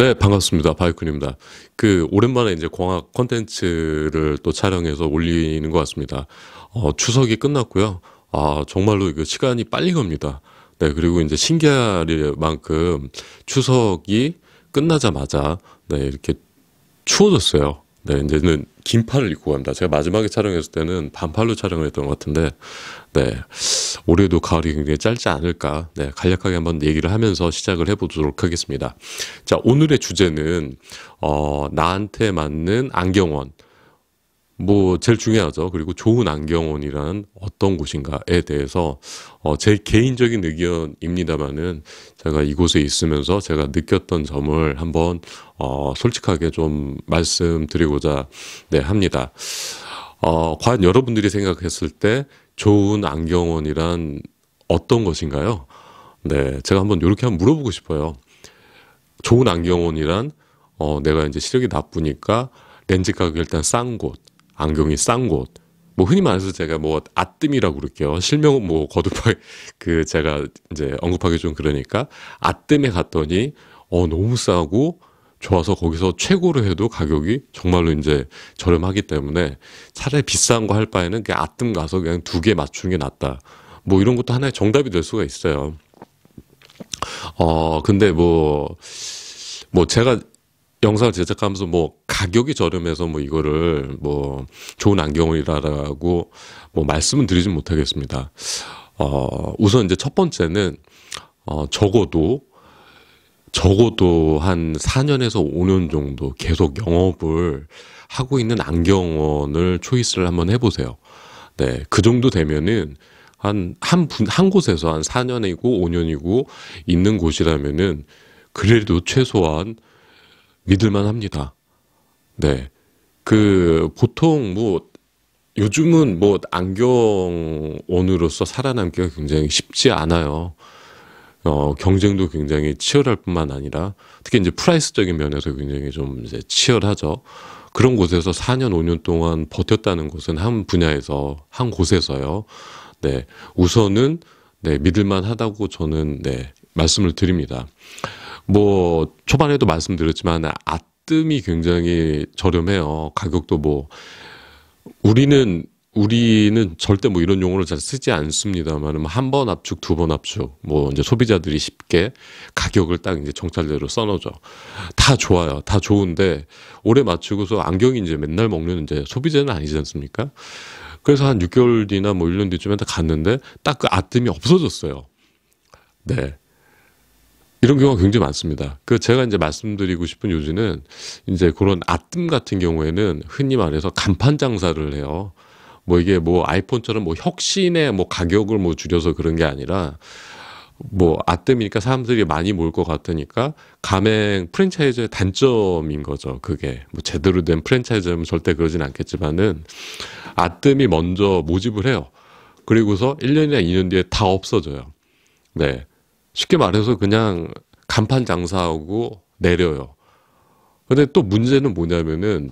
네, 반갑습니다. 바이쿤입니다. 그, 오랜만에 이제 공학 컨텐츠를 또 촬영해서 올리는 것 같습니다. 어, 추석이 끝났고요. 아, 정말로 그 시간이 빨리 갑니다. 네, 그리고 이제 신기할 만큼 추석이 끝나자마자, 네, 이렇게 추워졌어요. 네, 이제는 긴팔을 입고 갑니다. 제가 마지막에 촬영했을 때는 반팔로 촬영을 했던 것 같은데, 네. 올해도 가을이 굉장히 짧지 않을까, 네. 간략하게 한번 얘기를 하면서 시작을 해보도록 하겠습니다. 자, 오늘의 주제는, 어, 나한테 맞는 안경원. 뭐 제일 중요하죠. 그리고 좋은 안경원이란 어떤 곳인가에 대해서 어, 제 개인적인 의견입니다만은 제가 이곳에 있으면서 제가 느꼈던 점을 한번 어, 솔직하게 좀 말씀드리고자 네, 합니다. 어, 과연 여러분들이 생각했을 때 좋은 안경원이란 어떤 것인가요? 네, 제가 한번 이렇게 한번 물어보고 싶어요. 좋은 안경원이란 어, 내가 이제 시력이 나쁘니까 렌즈 가격 이 일단 싼 곳, 안경이 싼 곳, 뭐 흔히 말해서 제가 뭐 아뜸이라고 그럴게요. 실명은 뭐 거듭하게 그 제가 이제 언급하기 좀 그러니까 아뜸에 갔더니 어 너무 싸고 좋아서 거기서 최고로 해도 가격이 정말로 이제 저렴하기 때문에 차라리 비싼 거 할 바에는 그냥 아뜸 가서 그냥 두 개 맞추는 게 낫다. 뭐 이런 것도 하나의 정답이 될 수가 있어요. 어 근데 뭐뭐 뭐 제가 영상을 제작하면서 뭐 가격이 저렴해서 뭐 이거를 뭐 좋은 안경이라라고 뭐 말씀은 드리진 못하겠습니다. 어, 우선 이제 첫 번째는 어, 적어도 적어도 한 4년에서 5년 정도 계속 영업을 하고 있는 안경원을 초이스를 한번 해보세요. 네. 그 정도 되면은 한, 한 분, 한 곳에서 한 4년이고 5년이고 있는 곳이라면은 그래도 최소한 믿을만 합니다. 네. 그 보통 뭐 요즘은 뭐 안경원으로서 살아남기가 굉장히 쉽지 않아요. 어, 경쟁도 굉장히 치열할 뿐만 아니라 특히 이제 프라이스적인 면에서 굉장히 좀 이제 치열하죠. 그런 곳에서 4년, 5년 동안 버텼다는 것은 한 분야에서, 한 곳에서요. 네. 우선은, 네, 믿을만 하다고 저는, 네, 말씀을 드립니다. 뭐 초반에도 말씀드렸지만 아뜸이 굉장히 저렴해요. 가격도 뭐 우리는 우리는 절대 뭐 이런 용어를 잘 쓰지 않습니다만 한 번 압축, 두 번 압축, 뭐 이제 소비자들이 쉽게 가격을 딱 이제 정찰대로 써놓죠. 다 좋아요. 다 좋은데 올해 맞추고서 안경이 이제 맨날 먹는 이제 소비자는 아니지 않습니까? 그래서 한 6개월 뒤나 뭐 1년 뒤쯤에 갔는데 딱 그 아뜸이 없어졌어요. 네. 이런 경우가 굉장히 많습니다. 그 제가 이제 말씀드리고 싶은 요지는 이제 그런 아뜸 같은 경우에는 흔히 말해서 간판 장사를 해요. 뭐 이게 뭐 아이폰처럼 뭐 혁신의 뭐 가격을 뭐 줄여서 그런 게 아니라 뭐 아뜸이니까 사람들이 많이 모을 것 같으니까 가맹 프랜차이즈의 단점인 거죠. 그게 뭐 제대로 된 프랜차이즈면 절대 그러진 않겠지만은 아뜸이 먼저 모집을 해요. 그리고서 1년이나 2년 뒤에 다 없어져요. 네. 쉽게 말해서 그냥 간판 장사하고 내려요. 근데 또 문제는 뭐냐면은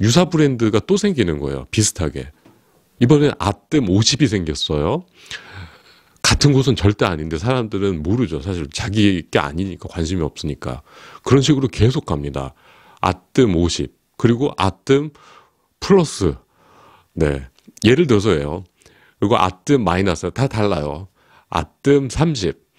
유사 브랜드가 또 생기는 거예요. 비슷하게. 이번엔 아뜸 50이 생겼어요. 같은 곳은 절대 아닌데 사람들은 모르죠. 사실 자기 게 아니니까 관심이 없으니까. 그런 식으로 계속 갑니다. 아뜸 50. 그리고 아뜸 플러스. 네. 예를 들어서예요. 그리고 아뜸 마이너스. 다 달라요. 아뜸 30.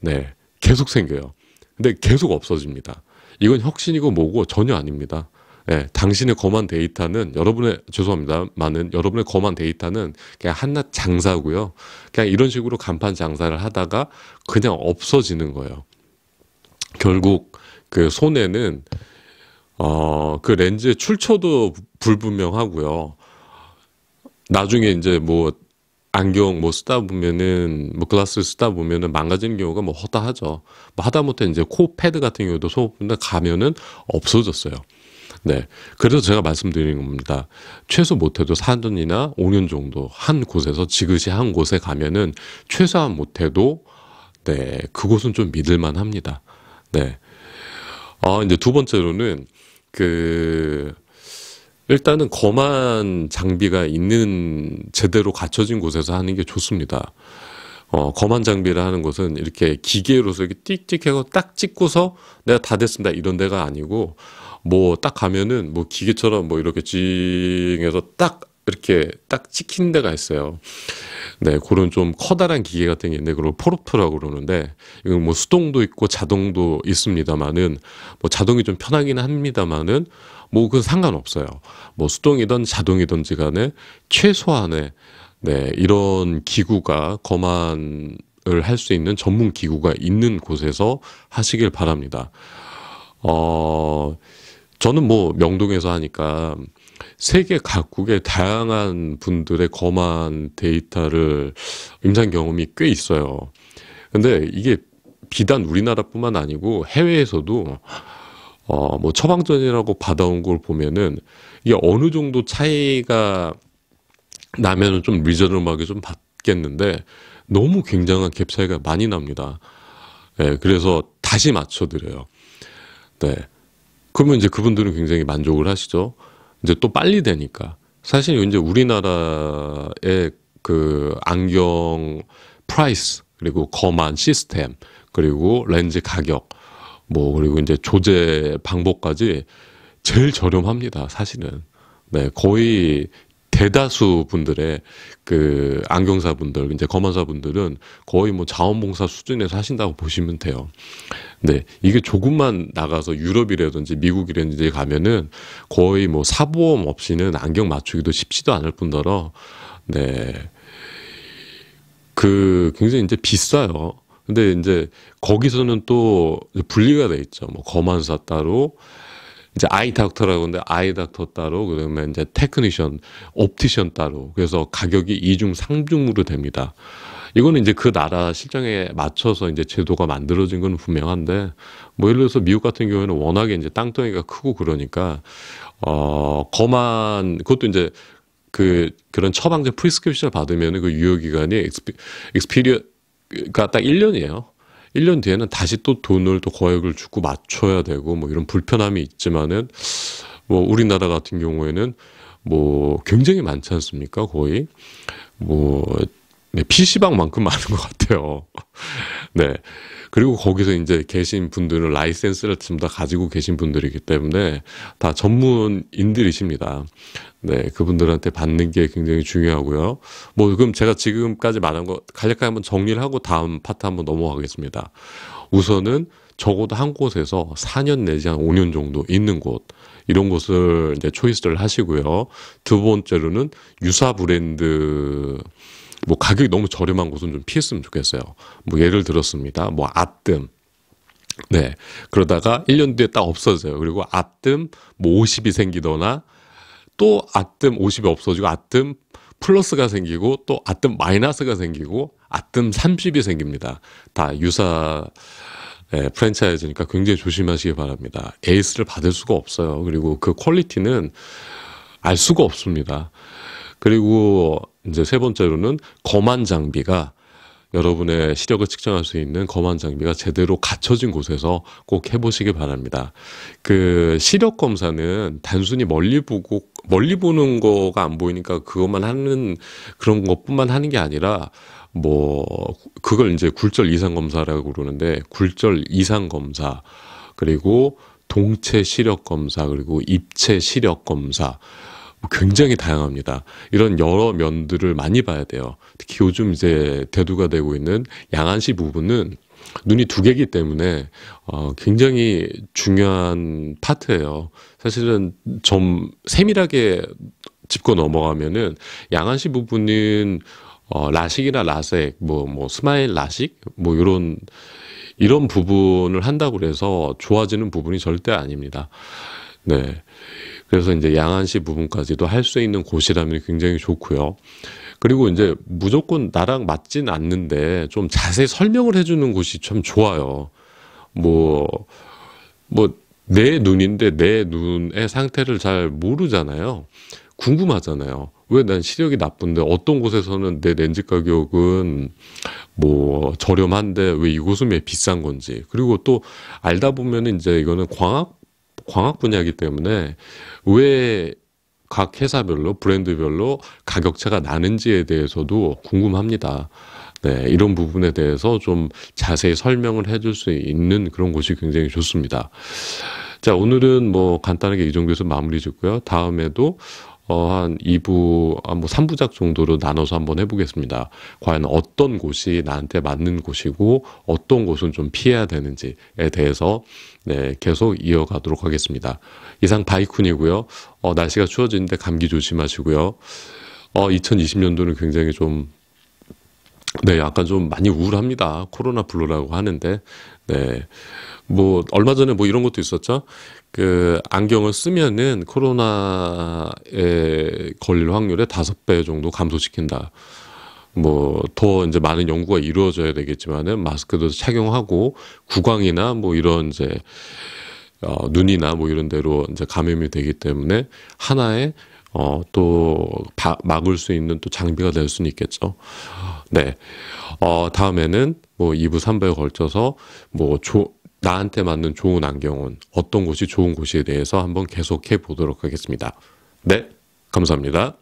네. 계속 생겨요. 근데 계속 없어집니다. 이건 혁신이고 뭐고 전혀 아닙니다. 예, 당신의 거만 데이터는 여러분의 죄송합니다. 많은 여러분의 거만 데이터는 그냥 한낱 장사고요. 그냥 이런 식으로 간판 장사를 하다가 그냥 없어지는 거예요. 결국 그손에는 어, 그 렌즈의 출처도 불분명하고요. 나중에 이제 뭐 안경 뭐 쓰다 보면은 뭐 글라스를 쓰다 보면은 망가지는 경우가 뭐 허다하죠. 뭐 하다못해 이제 코 패드 같은 경우도 소분데 가면은 없어졌어요. 네. 그래서 제가 말씀드리는 겁니다. 최소 못해도 4년이나 5년 정도 한 곳에서 지그시 한 곳에 가면은 최소한 못해도 네. 그곳은 좀 믿을만 합니다. 네. 아, 이제 두 번째로는 그 일단은 거만 장비가 있는 제대로 갖춰진 곳에서 하는 게 좋습니다. 어, 거만 장비를 하는 곳은 이렇게 기계로서 이렇게 띡띡 해서 딱 찍고서 내가 다 됐습니다. 이런 데가 아니고 뭐 딱 가면은 뭐 기계처럼 뭐 이렇게 찡해서 딱 이렇게 딱 찍힌 데가 있어요. 네, 그런 좀 커다란 기계 같은 게 있는데 그걸 포르프라고 그러는데 이건 뭐 수동도 있고 자동도 있습니다만은 뭐 자동이 좀편하긴 합니다만은 뭐 그건 상관없어요. 뭐 수동이든 자동이든지 간에 최소한의 네, 이런 기구가 거만 을할 수 있는 전문 기구가 있는 곳에서 하시길 바랍니다. 어, 저는 뭐 명동에서 하니까 세계 각국의 다양한 분들의 검안 데이터를 임상 경험이 꽤 있어요. 근데 이게 비단 우리나라뿐만 아니고 해외에서도 어, 뭐 처방전이라고 받아온 걸 보면은 이게 어느 정도 차이가 나면은 좀 리저널하게 좀 받겠는데 너무 굉장한 갭 차이가 많이 납니다. 예, 네, 그래서 다시 맞춰드려요. 네. 그러면 이제 그분들은 굉장히 만족을 하시죠. 이제 또 빨리 되니까 사실 이제 우리나라의 그 안경 프라이스 그리고 거만 시스템 그리고 렌즈 가격 뭐 그리고 이제 조제 방법까지 제일 저렴합니다 사실은 네 거의 대다수 분들의 그 안경사분들 이제 검안사분들은 거의 뭐 자원봉사 수준에서 하신다고 보시면 돼요. 네, 이게 조금만 나가서 유럽이라든지 미국이라든지 가면은 거의 뭐 사보험 없이는 안경 맞추기도 쉽지도 않을 뿐더러 네. 그 굉장히 이제 비싸요. 근데 이제 거기서는 또 분리가 돼 있죠. 뭐 검안사 따로 이제 아이 닥터라고 하는데 아이 닥터 따로 그러면 이제 테크니션, 옵티션 따로 그래서 가격이 이중상중으로 됩니다. 이거는 이제 그 나라 실정에 맞춰서 이제 제도가 만들어진 건 분명한데 뭐 예를 들어서 미국 같은 경우에는 워낙에 이제 땅덩이가 크고 그러니까 어 거만 그것도 이제 그 그런 처방전 프리스크립션을 받으면 은그 유효 기간이 엑스피, 엑스피리어가 그러니까 딱 1년이에요. 1년 뒤에는 다시 또 돈을 또 거액을 주고 맞춰야 되고 뭐 이런 불편함이 있지만은 뭐 우리나라 같은 경우에는 뭐 굉장히 많지 않습니까? 거의 뭐 네, PC방만큼 많은 것 같아요. 네. 그리고 거기서 이제 계신 분들은 라이센스를 좀 더 가지고 계신 분들이기 때문에 다 전문인들이십니다. 네, 그분들한테 받는 게 굉장히 중요하고요. 뭐 그럼 제가 지금까지 말한 거 간략하게 한번 정리를 하고 다음 파트 한번 넘어가겠습니다. 우선은 적어도 한 곳에서 4년 내지 한 5년 정도 있는 곳 이런 곳을 이제 초이스를 하시고요. 두 번째로는 유사 브랜드 뭐 가격이 너무 저렴한 곳은 좀 피했으면 좋겠어요. 뭐 예를 들었습니다. 뭐 아뜸. 네. 그러다가 1년 뒤에 딱 없어져요. 그리고 아뜸 뭐 50이 생기거나 또 아뜸 50이 없어지고 아뜸 플러스가 생기고 또 아뜸 마이너스가 생기고 아뜸 30이 생깁니다. 다 유사 예, 프랜차이즈니까 굉장히 조심하시기 바랍니다. 에이스를 받을 수가 없어요. 그리고 그 퀄리티는 알 수가 없습니다. 그리고 이제 세 번째로는 검안 장비가 여러분의 시력을 측정할 수 있는 검안 장비가 제대로 갖춰진 곳에서 꼭 해보시기 바랍니다. 그 시력 검사는 단순히 멀리 보고 멀리 보는 거가 안 보이니까 그것만 하는 그런 것뿐만 하는 게 아니라 뭐 그걸 이제 굴절 이상 검사라고 그러는데 굴절 이상 검사 그리고 동체 시력 검사 그리고 입체 시력 검사 굉장히 다양합니다. 이런 여러 면들을 많이 봐야 돼요. 특히 요즘 이제 대두가 되고 있는 양안시 부분은 눈이 두 개기 때문에 어, 굉장히 중요한 파트예요. 사실은 좀 세밀하게 짚고 넘어가면은 양안시 부분은 어, 라식이나 라섹, 뭐, 뭐, 스마일 라식, 뭐, 요런, 이런 부분을 한다고 그래서 좋아지는 부분이 절대 아닙니다. 네. 그래서 이제 양안시 부분까지도 할 수 있는 곳이라면 굉장히 좋고요. 그리고 이제 무조건 나랑 맞진 않는데 좀 자세히 설명을 해주는 곳이 참 좋아요. 뭐, 뭐, 내 눈인데 내 눈의 상태를 잘 모르잖아요. 궁금하잖아요. 왜 난 시력이 나쁜데 어떤 곳에서는 내 렌즈 가격은 뭐 저렴한데 왜 이곳은 왜 비싼 건지. 그리고 또 알다 보면 이제 이거는 광학 광학 분야이기 때문에 왜 각 회사별로 브랜드별로 가격차가 나는지에 대해서도 궁금합니다. 네, 이런 부분에 대해서 좀 자세히 설명을 해줄 수 있는 그런 곳이 굉장히 좋습니다. 자, 오늘은 뭐 간단하게 이 정도에서 마무리 짓고요. 다음에도 어, 한 2부, 아, 뭐 3부작 정도로 나눠서 한번 해보겠습니다. 과연 어떤 곳이 나한테 맞는 곳이고 어떤 곳은 좀 피해야 되는지에 대해서 네, 계속 이어가도록 하겠습니다. 이상 바이쿤이고요. 어, 날씨가 추워지는데 감기 조심하시고요. 어, 2020년도는 굉장히 좀 네, 약간 좀 많이 우울합니다. 코로나 블루라고 하는데, 네. 뭐, 얼마 전에 뭐 이런 것도 있었죠. 그, 안경을 쓰면은 코로나에 걸릴 확률의 다섯 배 정도 감소시킨다. 뭐, 더 이제 많은 연구가 이루어져야 되겠지만은 마스크도 착용하고 구강이나 뭐 이런 이제, 어, 눈이나 뭐 이런 데로 이제 감염이 되기 때문에 하나의 어, 또 막을 수 있는 또 장비가 될 수는 있겠죠. 네. 어, 다음에는 뭐 2부, 3부에 걸쳐서 뭐 조, 나한테 맞는 좋은 안경은 어떤 곳이 좋은 곳에 대해서 한번 계속해 보도록 하겠습니다. 네. 감사합니다.